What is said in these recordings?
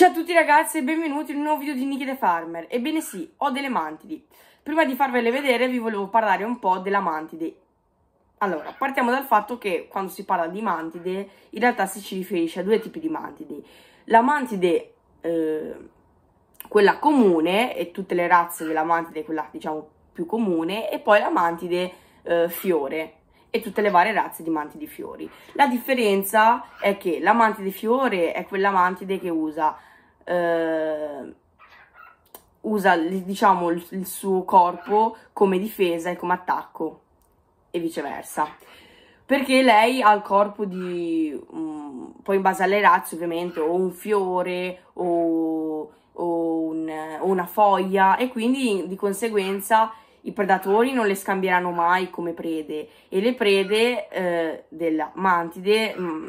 Ciao a tutti ragazzi e benvenuti in un nuovo video di Nicky the Farmer. Ebbene sì, ho delle mantidi. Prima di farvele vedere vi volevo parlare un po' della mantide. Allora, partiamo dal fatto che quando si parla di mantide, in realtà si ci riferisce a due tipi di mantidi. La mantide, eh, quella comune, e tutte le razze della mantide, quella diciamo più comune, e poi la mantide eh, fiore, e tutte le varie razze di mantide fiori. La differenza è che la mantide fiore è quella mantide che usa eh, usa diciamo il, il suo corpo come difesa e come attacco e viceversa perché lei ha il corpo di um, poi in base alle razze ovviamente o un fiore o, o un, una foglia e quindi di conseguenza i predatori non le scambieranno mai come prede e le prede eh, della mantide mh, mm,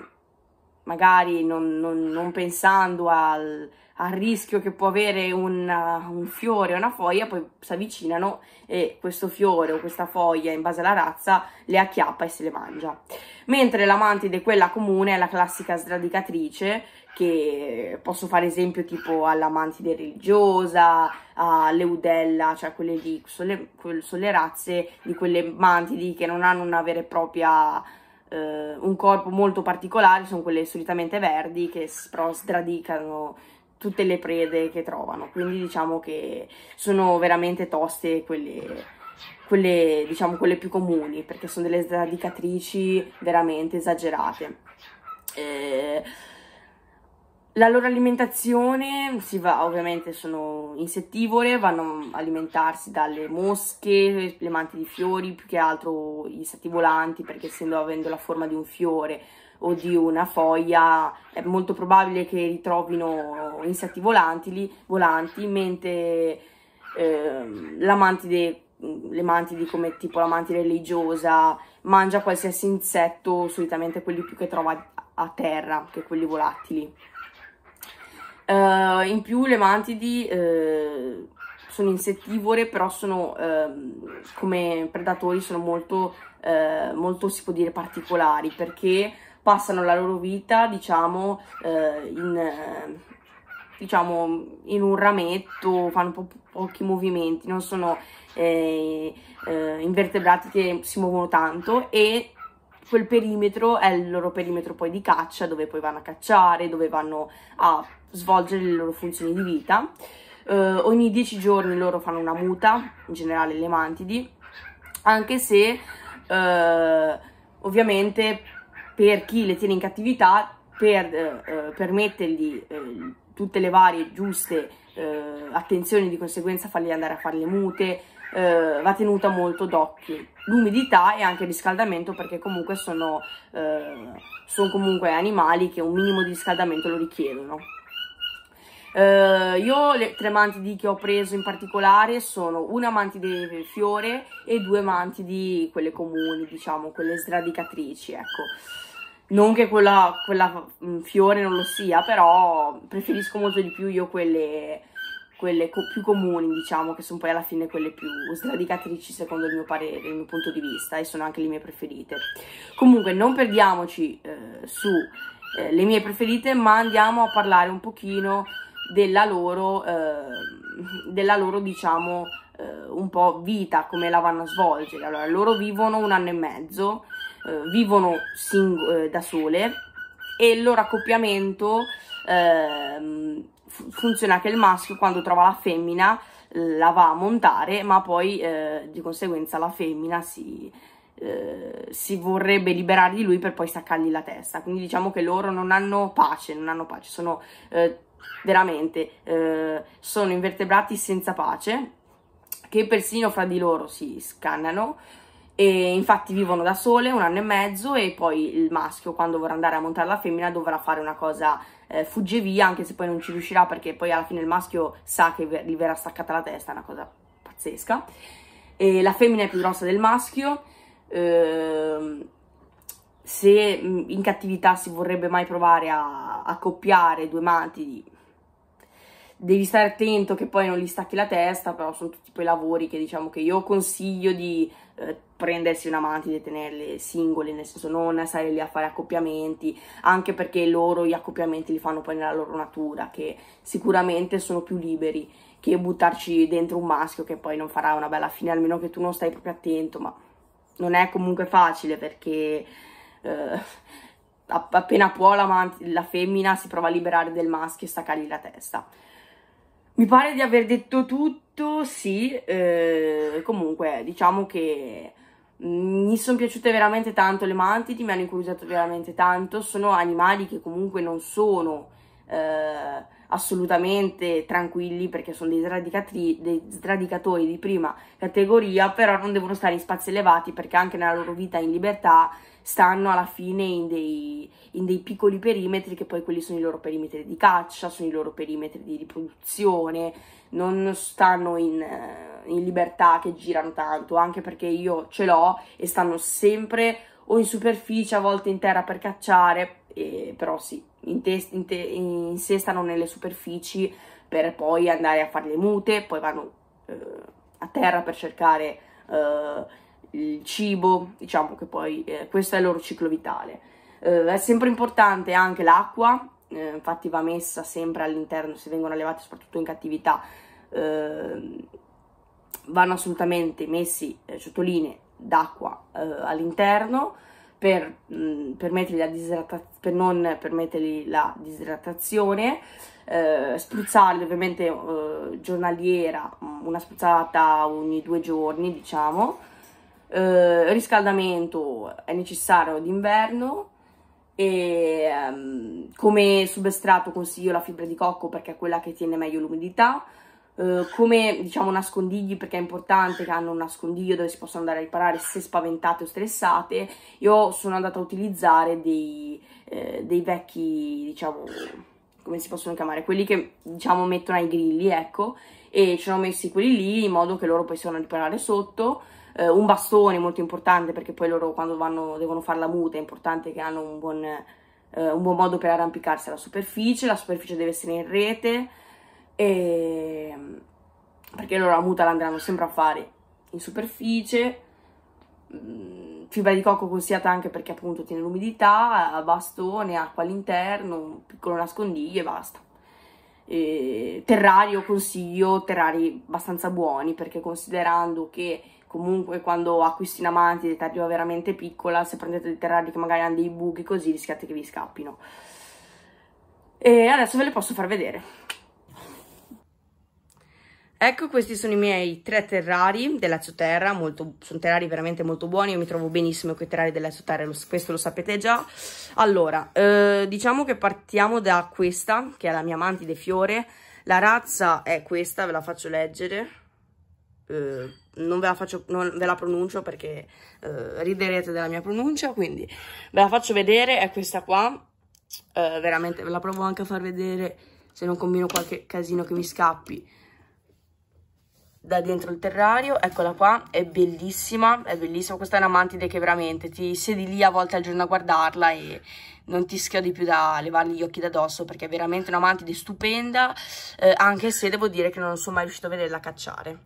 magari non, non, non pensando al, al, rischio che può avere una, uh, un fiore o una foglia, poi si avvicinano e questo fiore o questa foglia, in base alla razza, le acchiappa e se le mangia. Mentre l'amantide, quella comune, è la classica sradicatrice, che posso fare esempio tipo all'amantide religiosa, all'eudella, cioè quelle lì, sono le, razze di quelle mantidi che non hanno una vera e propria eh, un corpo molto particolare, sono quelle solitamente verdi che però sradicano tutte le prede che trovano, quindi diciamo che sono veramente toste quelle quelle, diciamo, quelle più comuni, perché sono delle sradicatrici veramente esagerate. Eh, la loro alimentazione si va, ovviamente sono insettivore, vanno a alimentarsi dalle mosche, le manti di fiori, più che altro gli insetti volanti, perché essendo avendo la forma di un fiore o di una foglia è molto probabile che ritrovino insetti volanti, volanti mentre eh, la mantide le mantidi come tipo la mantide religiosa mangia qualsiasi insetto, solitamente quelli più che trova a terra che quelli volatili. Uh, in più le mantidi uh, sono insettivore, però sono uh, come predatori sono molto, eh, molto, si può dire, particolari perché passano la loro vita, diciamo, in, diciamo, in un rametto, fanno po pochi movimenti, non sono eh, eh, invertebrati che si muovono tanto e quel perimetro è il loro perimetro poi di caccia, dove poi vanno a cacciare, dove vanno a svolgere le loro funzioni di vita. Eh, ogni 10 giorni loro fanno una muta, in generale le mantidi, anche se eh, ovviamente per chi le tiene in cattività, per eh, eh permettergli eh, tutte le varie giuste eh, attenzioni di conseguenza fargli andare a fare le mute, eh, va tenuta molto d'occhio. L'umidità e anche il riscaldamento perché comunque sono, eh, sono comunque animali che un minimo di riscaldamento lo richiedono. Uh, io le tre mantidi che ho preso in particolare sono una mantide fiore e due mantidi quelle comuni, diciamo, quelle sradicatrici, ecco. Non che quella, quella mm, fiore non lo sia, però preferisco molto di più io quelle quelle co più comuni, diciamo, che sono poi alla fine quelle più sradicatrici secondo il mio parere, il mio punto di vista e sono anche le mie preferite. Comunque non perdiamoci eh, sulle eh, mie preferite, ma andiamo a parlare un pochino della loro, eh, della loro diciamo, eh, un po' vita, come la vanno a svolgere. Allora, loro vivono un anno e mezzo, eh, vivono eh, da sole e il loro accoppiamento ehm, funziona che il maschio quando trova la femmina la va a montare, ma poi eh, di conseguenza la femmina si, eh, si, vorrebbe liberare di lui per poi staccargli la testa. Quindi diciamo che loro non hanno pace, non hanno pace, sono eh, veramente eh, sono invertebrati senza pace, che persino fra di loro si scannano. E infatti vivono da sole un anno e mezzo e poi il maschio quando vorrà andare a montare la femmina dovrà fare una cosa eh, fugge via, anche se poi non ci riuscirà perché poi alla fine il maschio sa che gli verrà staccata la testa, è una cosa pazzesca. E la femmina è più grossa del maschio. Eh, se mm, in cattività si vorrebbe mai provare a accoppiare due mati, devi stare attento che poi non gli stacchi la testa, però sono tutti quei lavori che diciamo che io consiglio di eh, prendersi un amante e tenerle singole, nel senso non stare lì a fare accoppiamenti, anche perché loro gli accoppiamenti li fanno poi nella loro natura, che sicuramente sono più liberi che buttarci dentro un maschio che poi non farà una bella fine, almeno che tu non stai proprio attento, ma non è comunque facile perché... Eh, appena può la, la, femmina si prova a liberare del maschio e staccargli la testa. Mi pare di aver detto tutto sì, eh, comunque diciamo che mi sono piaciute veramente tanto le mantidi, mi hanno incuriosito veramente tanto, sono animali che comunque non sono eh, assolutamente tranquilli perché sono dei, dei sradicatori di prima categoria, però non devono stare in spazi elevati perché anche nella loro vita in libertà stanno alla fine in dei, in dei, piccoli perimetri che poi quelli sono i loro perimetri di caccia, sono i loro perimetri di riproduzione, non stanno in, eh, in libertà che girano tanto, anche perché io ce l'ho e stanno sempre o in superficie, a volte in terra per cacciare, e, però sì, intest- in te- insestano nelle superfici per poi andare a fare le mute, poi vanno eh, a terra per cercare eh, il cibo, diciamo che poi eh, questo è il loro ciclo vitale. Eh, è sempre importante anche l'acqua, eh, infatti va messa sempre all'interno, se vengono allevati soprattutto in cattività, eh, vanno assolutamente messi ciotoline d'acqua all'interno per, mh, per, per non permettergli la disidratazione, eh, spruzzarli ovviamente eh, giornaliera, una spruzzata ogni due giorni diciamo, eh, riscaldamento è necessario d'inverno e ehm, come substrato consiglio la fibra di cocco perché è quella che tiene meglio l'umidità, eh, come diciamo nascondigli perché è importante che hanno un nascondiglio dove si possono andare a riparare se spaventate o stressate, io sono andata a utilizzare dei, eh, dei vecchi, diciamo, come si possono chiamare, quelli che diciamo mettono ai grilli, ecco, e ci ho messi quelli lì in modo che loro possano riparare sotto. Eh, un bastone molto importante perché poi loro quando vanno, devono fare la muta è importante che hanno un buon, eh, un buon modo per arrampicarsi alla superficie, la superficie deve essere in rete, e... perché loro la muta l'andranno sempre a fare in superficie mm, fibra di cocco consigliata anche perché appunto tiene l'umidità, bastone, acqua all'interno, un piccolo nascondiglio e basta. E terrario consiglio terrari abbastanza buoni perché considerando che comunque quando acquisti in amanti di terra veramente piccola, se prendete dei terrari che magari hanno dei buchi così rischiate che vi scappino. E adesso ve le posso far vedere. Ecco, questi sono i miei tre terrari della Zoterra, molto, sono terrari veramente molto buoni, io mi trovo benissimo con i terrari della Zoterra, questo lo sapete già. Allora, eh, diciamo che partiamo da questa, che è la mia amante fiore, la razza è questa, ve la faccio leggere, eh, non, ve la faccio, non ve la pronuncio perché eh, riderete della mia pronuncia, quindi ve la faccio vedere, è questa qua, eh, veramente ve la provo anche a far vedere se non combino qualche casino che mi scappi da dentro il terrario, eccola qua, è bellissima, è bellissima, questa è una mantide che veramente ti siedi lì a volte al giorno a guardarla e non ti schiodi più da levargli gli occhi da dosso perché è veramente una mantide stupenda, eh, anche se devo dire che non sono mai riuscito a vederla cacciare.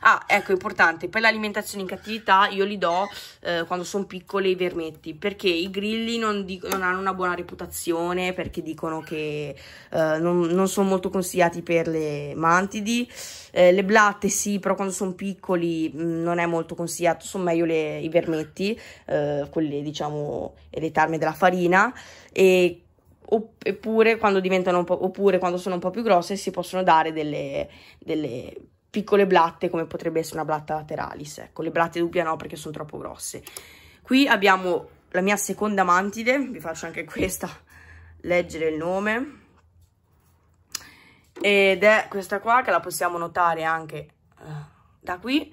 Ah, ecco, importante, per l'alimentazione in cattività io li do eh, quando sono piccoli i vermetti, perché i grilli non, non, hanno una buona reputazione, perché dicono che eh, non, non, sono molto consigliati per le mantidi. Eh, le blatte sì, però quando sono piccoli mh, mm, non è molto consigliato, sono meglio le, i vermetti, eh, quelle diciamo, e le tarme della farina. E oppure quando diventano oppure quando sono un po' più grosse si possono dare delle, delle piccole blatte come potrebbe essere una blatta lateralis, ecco, le blatte doppia no perché sono troppo grosse. Qui abbiamo la mia seconda mantide, vi faccio anche questa leggere il nome, ed è questa qua che la possiamo notare anche uh, da qui,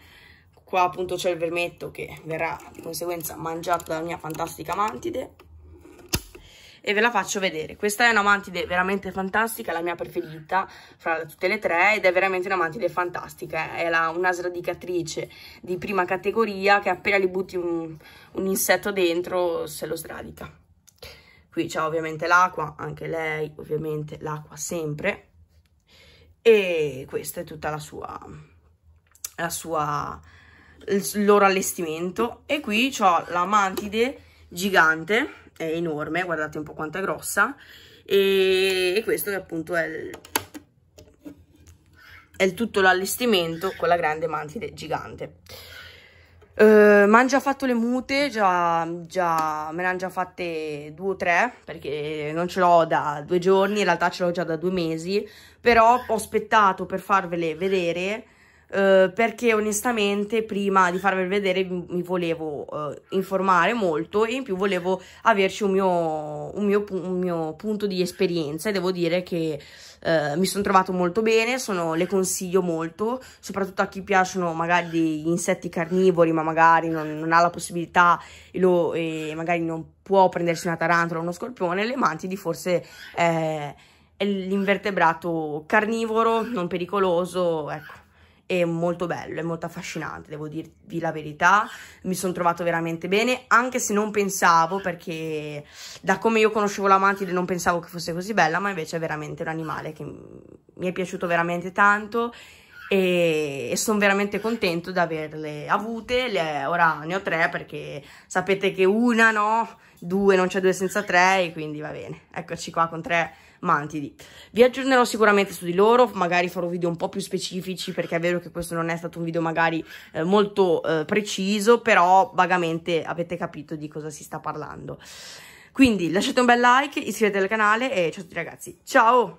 qua appunto c'è il vermetto che verrà di conseguenza mangiato dalla mia fantastica mantide, e ve la faccio vedere. Questa è una mantide veramente fantastica, la mia preferita fra tutte le tre ed è veramente una mantide fantastica. È la, una sradicatrice di prima categoria che appena gli butti un, un insetto dentro se lo sradica. Qui c'è ovviamente l'acqua, anche lei ovviamente l'acqua sempre. E questa è tutta la sua, la sua, il loro allestimento. E qui ho la mantide gigante è enorme, guardate un po' quanto è grossa, e, e questo appunto è il, è il tutto l'allestimento con la grande mantide gigante. Uh, eh, mi hanno già fatto le mute, già, già, me ne hanno già fatte due o tre, perché non ce l'ho da due giorni, in realtà ce l'ho già da due mesi, però ho aspettato per farvele vedere eh, perché onestamente prima di farvelo vedere mi volevo eh, informare molto e in più volevo averci un mio, un mio, un mio punto di esperienza e devo dire che eh, mi sono trovato molto bene, sono, le consiglio molto, soprattutto a chi piacciono magari gli insetti carnivori ma magari non, non ha la possibilità e, lo, e, magari non può prendersi una tarantola o uno scorpione, le mantidi forse eh, l'invertebrato carnivoro, non pericoloso, ecco è molto bello, è molto affascinante, devo dirvi la verità, mi sono trovato veramente bene, anche se non pensavo, perché da come io conoscevo la mantide non pensavo che fosse così bella, ma invece è veramente un animale che mi è piaciuto veramente tanto e, e sono veramente contento di averle avute. Le, ora ne ho tre perché sapete che una no, due non c'è due senza tre e quindi va bene. Eccoci qua con tre mantidi. Vi aggiornerò sicuramente su di loro, magari farò video un po' più specifici perché è vero che questo non è stato un video magari eh, molto eh, preciso, però vagamente avete capito di cosa si sta parlando. Quindi lasciate un bel like, iscrivetevi al canale e ciao a tutti ragazzi, ciao!